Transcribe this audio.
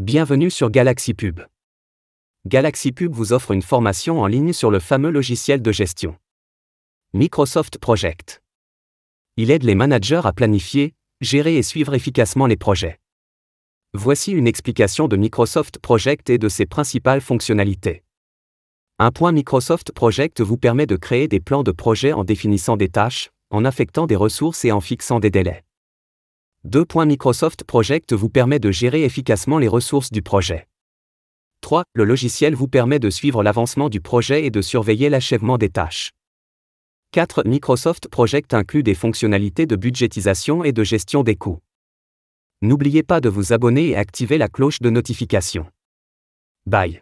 Bienvenue sur Galaxy Pub. Galaxy Pub vous offre une formation en ligne sur le fameux logiciel de gestion. Microsoft Project. Il aide les managers à planifier, gérer et suivre efficacement les projets. Voici une explication de Microsoft Project et de ses principales fonctionnalités. Un point Microsoft Project vous permet de créer des plans de projet en définissant des tâches, en affectant des ressources et en fixant des délais. 2. Microsoft Project vous permet de gérer efficacement les ressources du projet. 3. Le logiciel vous permet de suivre l'avancement du projet et de surveiller l'achèvement des tâches. 4. Microsoft Project inclut des fonctionnalités de budgétisation et de gestion des coûts. N'oubliez pas de vous abonner et activer la cloche de notification. Bye.